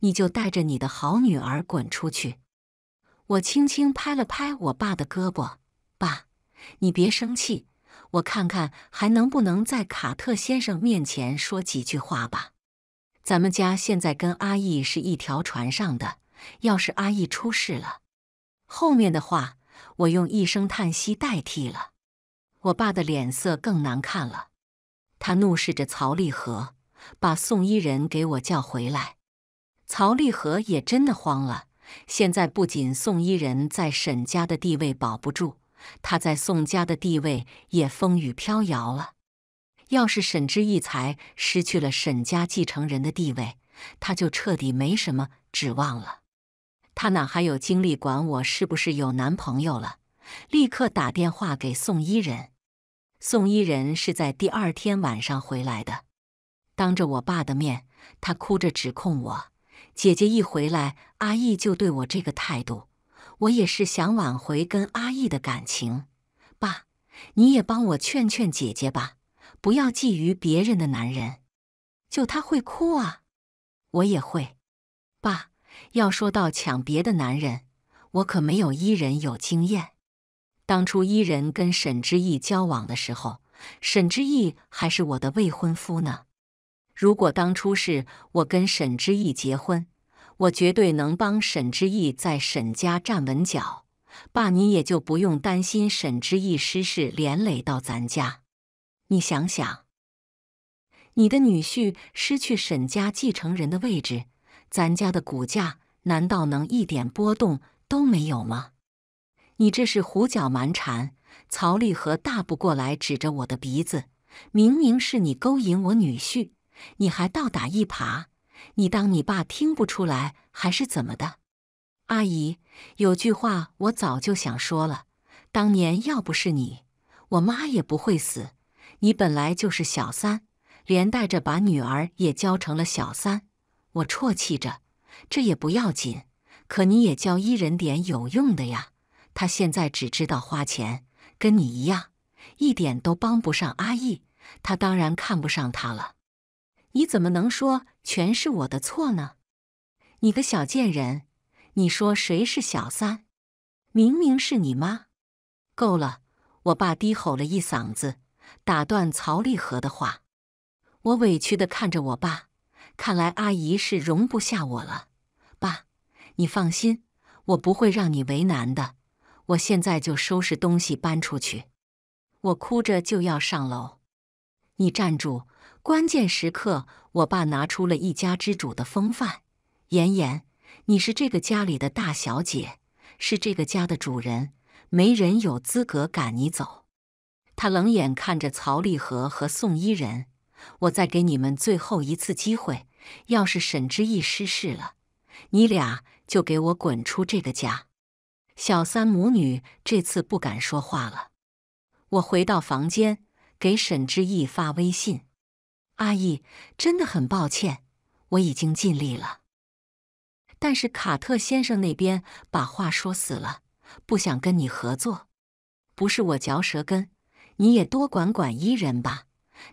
S1: 你就带着你的好女儿滚出去！”我轻轻拍了拍我爸的胳膊，爸。你别生气，我看看还能不能在卡特先生面前说几句话吧。咱们家现在跟阿义是一条船上的，要是阿义出事了……后面的话我用一声叹息代替了。我爸的脸色更难看了，他怒视着曹立和，把宋伊人给我叫回来。曹立和也真的慌了，现在不仅宋伊人在沈家的地位保不住。他在宋家的地位也风雨飘摇了。要是沈之义才失去了沈家继承人的地位，他就彻底没什么指望了。他哪还有精力管我是不是有男朋友了？立刻打电话给宋伊人。宋伊人是在第二天晚上回来的。当着我爸的面，他哭着指控我：姐姐一回来，阿义就对我这个态度。我也是想挽回跟阿义的感情，爸，你也帮我劝劝姐姐吧，不要觊觎别人的男人。就他会哭啊，我也会。爸，要说到抢别的男人，我可没有伊人有经验。当初伊人跟沈之意交往的时候，沈之意还是我的未婚夫呢。如果当初是我跟沈之意结婚。我绝对能帮沈之意在沈家站稳脚，爸，你也就不用担心沈之意失事连累到咱家。你想想，你的女婿失去沈家继承人的位置，咱家的股价难道能一点波动都没有吗？你这是胡搅蛮缠！曹立和大步过来，指着我的鼻子：“明明是你勾引我女婿，你还倒打一耙！”你当你爸听不出来还是怎么的？阿姨，有句话我早就想说了。当年要不是你，我妈也不会死。你本来就是小三，连带着把女儿也教成了小三。我啜泣着，这也不要紧，可你也教伊人点有用的呀。他现在只知道花钱，跟你一样，一点都帮不上。阿姨，他当然看不上他了。你怎么能说全是我的错呢？你个小贱人！你说谁是小三？明明是你妈！够了！我爸低吼了一嗓子，打断曹丽和的话。我委屈地看着我爸，看来阿姨是容不下我了。爸，你放心，我不会让你为难的。我现在就收拾东西搬出去。我哭着就要上楼，你站住！关键时刻，我爸拿出了一家之主的风范。妍妍，你是这个家里的大小姐，是这个家的主人，没人有资格赶你走。他冷眼看着曹立和和宋伊人，我再给你们最后一次机会，要是沈之意失事了，你俩就给我滚出这个家。小三母女这次不敢说话了。我回到房间，给沈之意发微信。阿姨，真的很抱歉，我已经尽力了，但是卡特先生那边把话说死了，不想跟你合作。不是我嚼舌根，你也多管管伊人吧。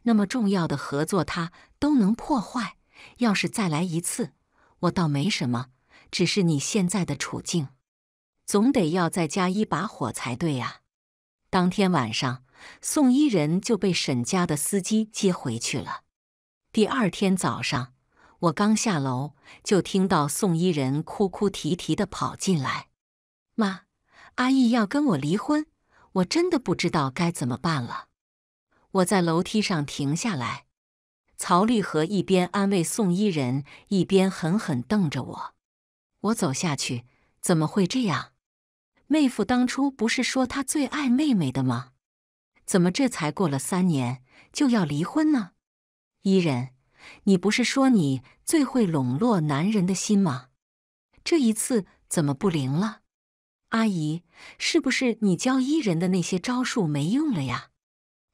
S1: 那么重要的合作他都能破坏，要是再来一次，我倒没什么，只是你现在的处境，总得要再加一把火才对啊。当天晚上，宋伊人就被沈家的司机接回去了。第二天早上，我刚下楼，就听到宋伊人哭哭啼啼的跑进来：“妈，阿义要跟我离婚，我真的不知道该怎么办了。”我在楼梯上停下来，曹丽和一边安慰宋伊人，一边狠狠瞪着我。我走下去，怎么会这样？妹夫当初不是说他最爱妹妹的吗？怎么这才过了三年就要离婚呢？伊人，你不是说你最会笼络男人的心吗？这一次怎么不灵了？阿姨，是不是你教伊人的那些招数没用了呀？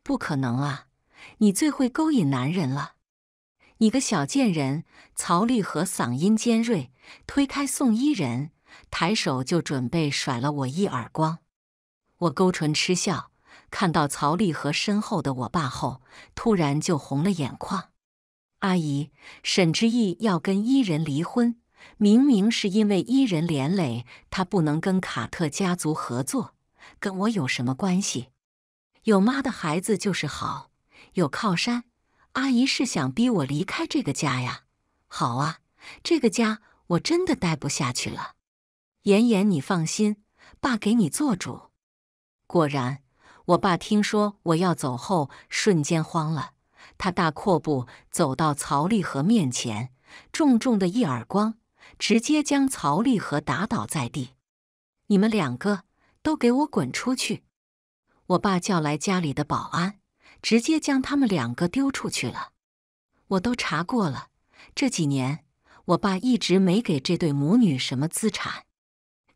S1: 不可能啊，你最会勾引男人了！你个小贱人！曹立和嗓音尖锐，推开宋伊人，抬手就准备甩了我一耳光。我勾唇嗤笑。看到曹丽和身后的我爸后，突然就红了眼眶。阿姨，沈之意要跟伊人离婚，明明是因为伊人连累他不能跟卡特家族合作，跟我有什么关系？有妈的孩子就是好，有靠山。阿姨是想逼我离开这个家呀？好啊，这个家我真的待不下去了。妍妍，你放心，爸给你做主。果然。我爸听说我要走后，瞬间慌了。他大阔步走到曹立和面前，重重的一耳光，直接将曹立和打倒在地。你们两个都给我滚出去！我爸叫来家里的保安，直接将他们两个丢出去了。我都查过了，这几年我爸一直没给这对母女什么资产，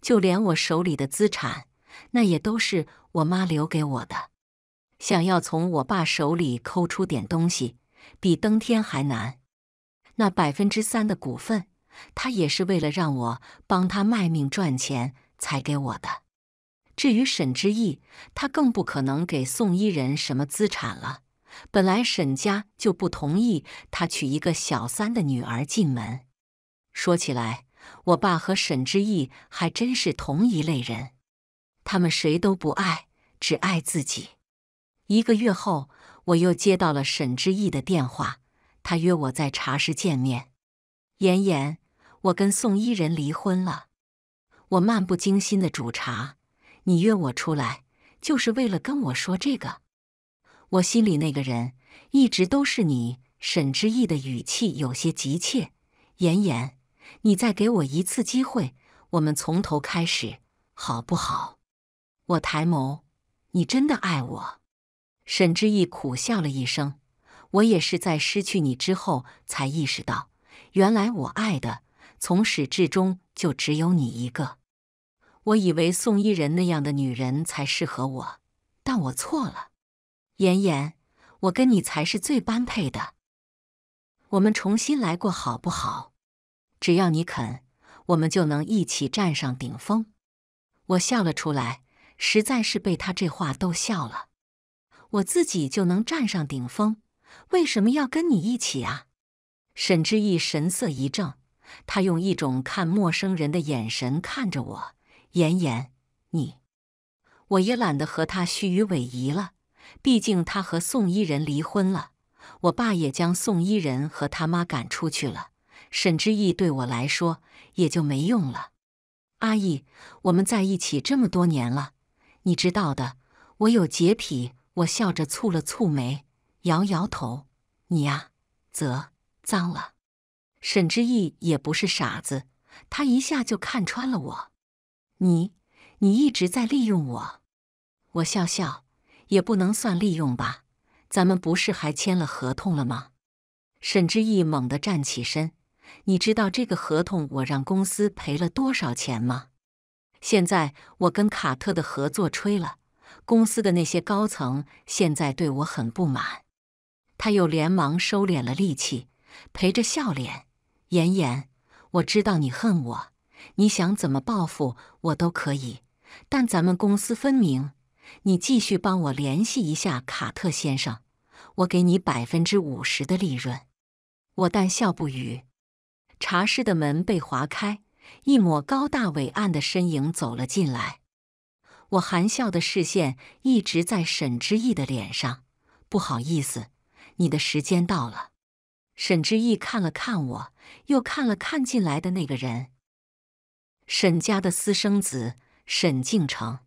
S1: 就连我手里的资产。那也都是我妈留给我的，想要从我爸手里抠出点东西，比登天还难。那百分之三的股份，他也是为了让我帮他卖命赚钱才给我的。至于沈之意，他更不可能给宋伊人什么资产了。本来沈家就不同意他娶一个小三的女儿进门。说起来，我爸和沈之意还真是同一类人。他们谁都不爱，只爱自己。一个月后，我又接到了沈之意的电话，他约我在茶室见面。妍妍，我跟宋伊人离婚了。我漫不经心的煮茶，你约我出来就是为了跟我说这个？我心里那个人一直都是你。沈之意的语气有些急切。妍妍，你再给我一次机会，我们从头开始，好不好？我抬眸，你真的爱我？沈之意苦笑了一声。我也是在失去你之后，才意识到，原来我爱的从始至终就只有你一个。我以为宋伊人那样的女人才适合我，但我错了。妍妍，我跟你才是最般配的。我们重新来过好不好？只要你肯，我们就能一起站上顶峰。我笑了出来。实在是被他这话逗笑了，我自己就能站上顶峰，为什么要跟你一起啊？沈之意神色一怔，他用一种看陌生人的眼神看着我。妍妍，你，我也懒得和他虚与委蛇了，毕竟他和宋伊人离婚了，我爸也将宋伊人和他妈赶出去了。沈之意对我来说也就没用了。阿义，我们在一起这么多年了。你知道的，我有洁癖。我笑着蹙了蹙眉，摇摇头。你呀，则脏了。沈之意也不是傻子，他一下就看穿了我。你，你一直在利用我。我笑笑，也不能算利用吧。咱们不是还签了合同了吗？沈之意猛地站起身。你知道这个合同我让公司赔了多少钱吗？现在我跟卡特的合作吹了，公司的那些高层现在对我很不满。他又连忙收敛了力气，陪着笑脸：“妍妍，我知道你恨我，你想怎么报复我都可以，但咱们公私分明。你继续帮我联系一下卡特先生，我给你百分之五十的利润。”我淡笑不语。茶室的门被划开。一抹高大伟岸的身影走了进来，我含笑的视线一直在沈之意的脸上。不好意思，你的时间到了。沈之意看了看我，又看了看进来的那个人——沈家的私生子沈敬城。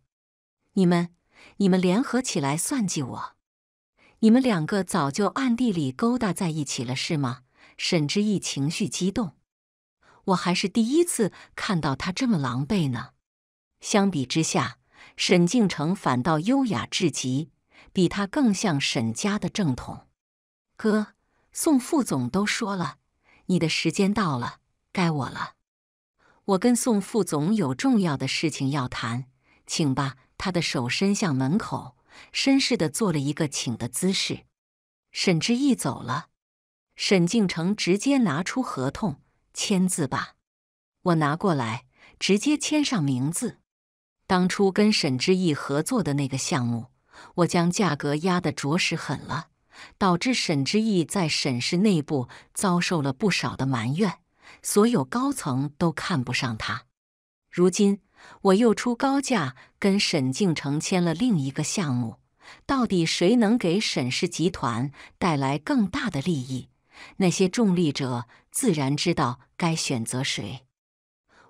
S1: 你们，你们联合起来算计我？你们两个早就暗地里勾搭在一起了是吗？沈之意情绪激动。我还是第一次看到他这么狼狈呢。相比之下，沈敬诚反倒优雅至极，比他更像沈家的正统。哥，宋副总都说了，你的时间到了，该我了。我跟宋副总有重要的事情要谈，请吧。他的手伸向门口，绅士的做了一个请的姿势。沈之毅走了，沈敬诚直接拿出合同。签字吧，我拿过来，直接签上名字。当初跟沈之意合作的那个项目，我将价格压得着实狠了，导致沈之意在沈氏内部遭受了不少的埋怨，所有高层都看不上他。如今我又出高价跟沈敬诚签了另一个项目，到底谁能给沈氏集团带来更大的利益？那些重力者自然知道该选择谁。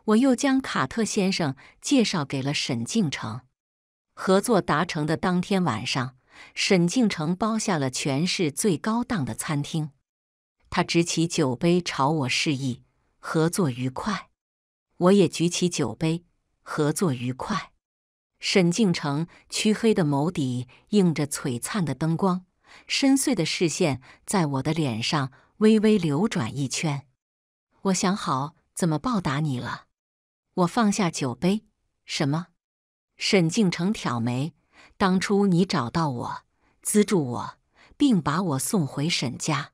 S1: 我又将卡特先生介绍给了沈敬城。合作达成的当天晚上，沈敬城包下了全市最高档的餐厅。他举起酒杯朝我示意：“合作愉快。”我也举起酒杯：“合作愉快。”沈敬城黢黑的眸底映着璀璨的灯光。深邃的视线在我的脸上微微流转一圈，我想好怎么报答你了。我放下酒杯。什么？沈静城挑眉。当初你找到我，资助我，并把我送回沈家。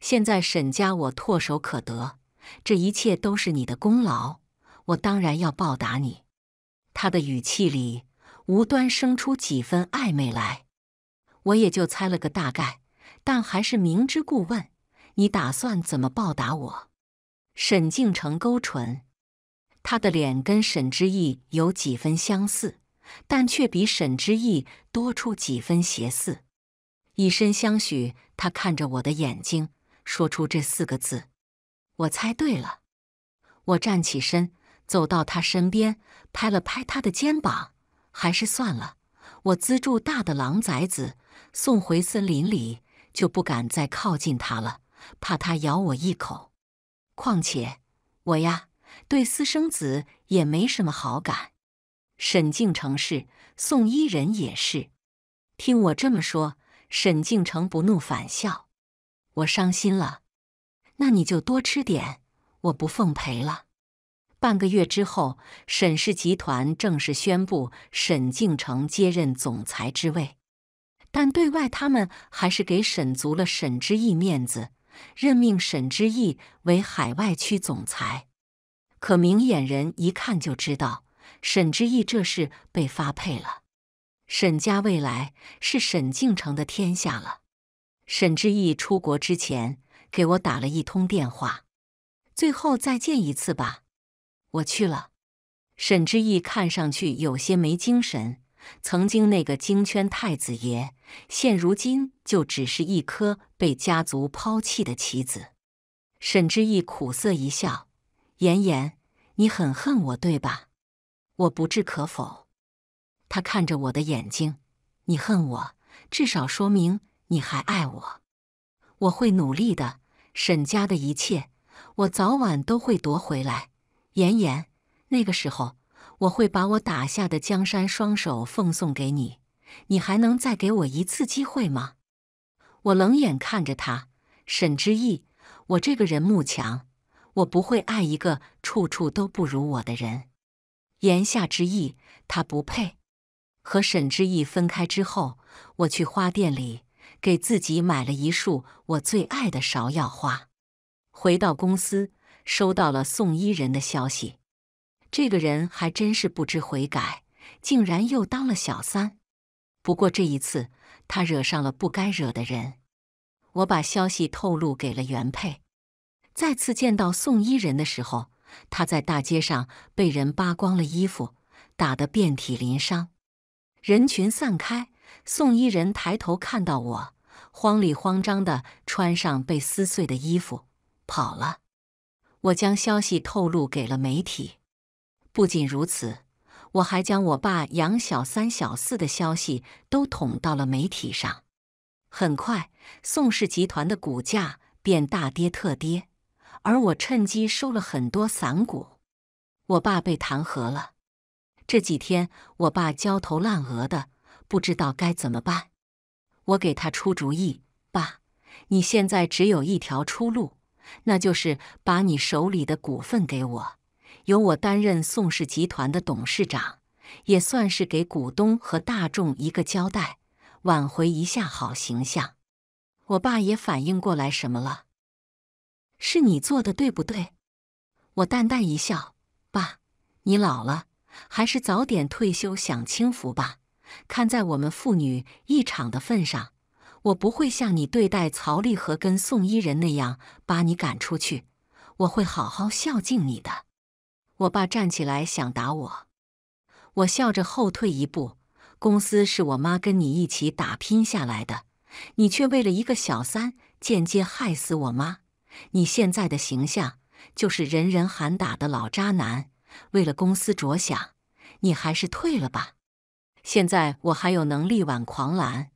S1: 现在沈家我唾手可得，这一切都是你的功劳，我当然要报答你。他的语气里无端生出几分暧昧来。我也就猜了个大概，但还是明知故问：“你打算怎么报答我？”沈静城勾唇，他的脸跟沈之意有几分相似，但却比沈之意多出几分邪似。以身相许。他看着我的眼睛，说出这四个字：“我猜对了。”我站起身，走到他身边，拍了拍他的肩膀：“还是算了。”我资助大的狼崽子。送回森林里，就不敢再靠近他了，怕他咬我一口。况且我呀，对私生子也没什么好感。沈敬城是，宋伊人也是。听我这么说，沈敬城不怒反笑。我伤心了，那你就多吃点，我不奉陪了。半个月之后，沈氏集团正式宣布沈敬城接任总裁之位。但对外，他们还是给沈足了沈之意面子，任命沈之意为海外区总裁。可明眼人一看就知道，沈之意这事被发配了。沈家未来是沈敬城的天下了。沈之意出国之前给我打了一通电话，最后再见一次吧。我去了。沈之意看上去有些没精神。曾经那个京圈太子爷，现如今就只是一颗被家族抛弃的棋子。沈之意苦涩一笑：“妍妍，你很恨我对吧？”我不置可否。他看着我的眼睛：“你恨我，至少说明你还爱我。我会努力的。沈家的一切，我早晚都会夺回来。妍妍，那个时候。”我会把我打下的江山双手奉送给你，你还能再给我一次机会吗？我冷眼看着他，沈之意，我这个人慕强，我不会爱一个处处都不如我的人。言下之意，他不配。和沈之意分开之后，我去花店里给自己买了一束我最爱的芍药花。回到公司，收到了送伊人的消息。这个人还真是不知悔改，竟然又当了小三。不过这一次，他惹上了不该惹的人。我把消息透露给了原配。再次见到宋伊人的时候，他在大街上被人扒光了衣服，打得遍体鳞伤。人群散开，宋伊人抬头看到我，慌里慌张的穿上被撕碎的衣服跑了。我将消息透露给了媒体。不仅如此，我还将我爸养小三、小四的消息都捅到了媒体上。很快，宋氏集团的股价便大跌特跌，而我趁机收了很多散股。我爸被弹劾了，这几天我爸焦头烂额的，不知道该怎么办。我给他出主意：“爸，你现在只有一条出路，那就是把你手里的股份给我。”由我担任宋氏集团的董事长，也算是给股东和大众一个交代，挽回一下好形象。我爸也反应过来什么了，是你做的对不对？我淡淡一笑：“爸，你老了，还是早点退休享清福吧。看在我们父女一场的份上，我不会像你对待曹立和跟宋伊人那样把你赶出去。我会好好孝敬你的。”我爸站起来想打我，我笑着后退一步。公司是我妈跟你一起打拼下来的，你却为了一个小三间接害死我妈。你现在的形象就是人人喊打的老渣男。为了公司着想，你还是退了吧。现在我还有能力挽狂澜，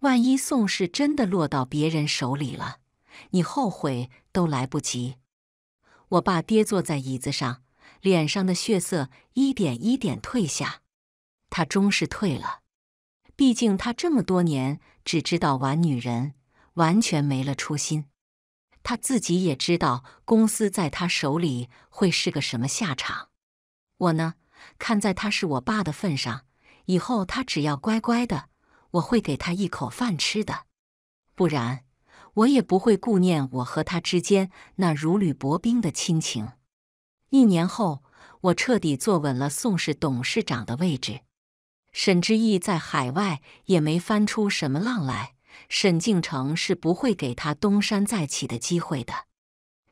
S1: 万一宋氏真的落到别人手里了，你后悔都来不及。我爸跌坐在椅子上。脸上的血色一点一点褪下，他终是退了。毕竟他这么多年只知道玩女人，完全没了初心。他自己也知道，公司在他手里会是个什么下场。我呢，看在他是我爸的份上，以后他只要乖乖的，我会给他一口饭吃的。不然，我也不会顾念我和他之间那如履薄冰的亲情。一年后，我彻底坐稳了宋氏董事长的位置。沈之意在海外也没翻出什么浪来。沈敬诚是不会给他东山再起的机会的。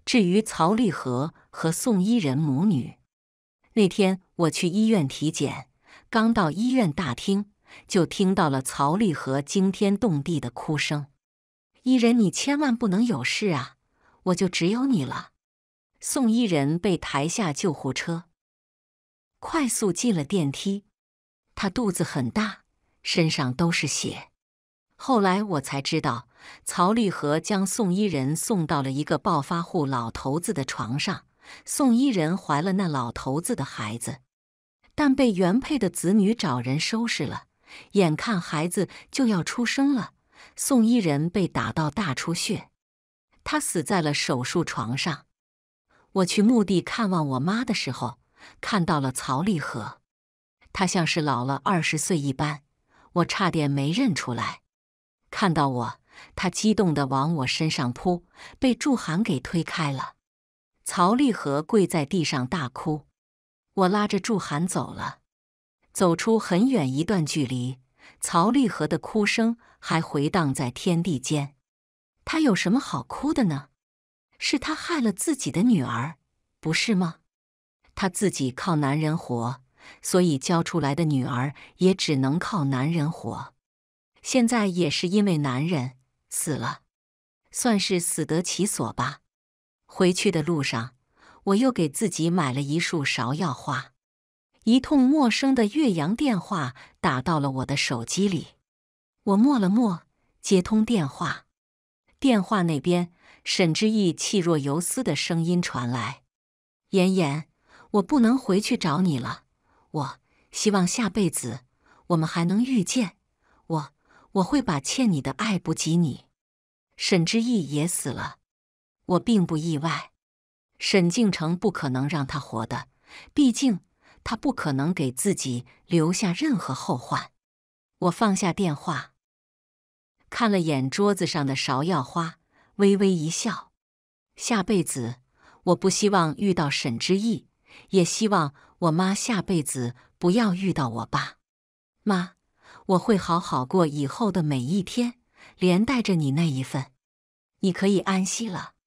S1: 至于曹立和和宋伊人母女，那天我去医院体检，刚到医院大厅，就听到了曹立和惊天动地的哭声：“伊人，你千万不能有事啊！我就只有你了。”宋伊人被抬下救护车，快速进了电梯。她肚子很大，身上都是血。后来我才知道，曹立和将宋伊人送到了一个暴发户老头子的床上。宋伊人怀了那老头子的孩子，但被原配的子女找人收拾了。眼看孩子就要出生了，宋伊人被打到大出血，她死在了手术床上。我去墓地看望我妈的时候，看到了曹立和，他像是老了二十岁一般，我差点没认出来。看到我，他激动地往我身上扑，被祝涵给推开了。曹立和跪在地上大哭，我拉着祝涵走了，走出很远一段距离，曹立和的哭声还回荡在天地间。他有什么好哭的呢？是他害了自己的女儿，不是吗？他自己靠男人活，所以教出来的女儿也只能靠男人活。现在也是因为男人死了，算是死得其所吧。回去的路上，我又给自己买了一束芍药花。一通陌生的岳阳电话打到了我的手机里，我默了默，接通电话，电话那边。沈之意气若游丝的声音传来：“妍妍，我不能回去找你了。我希望下辈子我们还能遇见。我，我会把欠你的爱补给你。”沈之意也死了，我并不意外。沈敬城不可能让他活的，毕竟他不可能给自己留下任何后患。我放下电话，看了眼桌子上的芍药花。微微一笑，下辈子我不希望遇到沈之意，也希望我妈下辈子不要遇到我爸。妈，我会好好过以后的每一天，连带着你那一份，你可以安息了。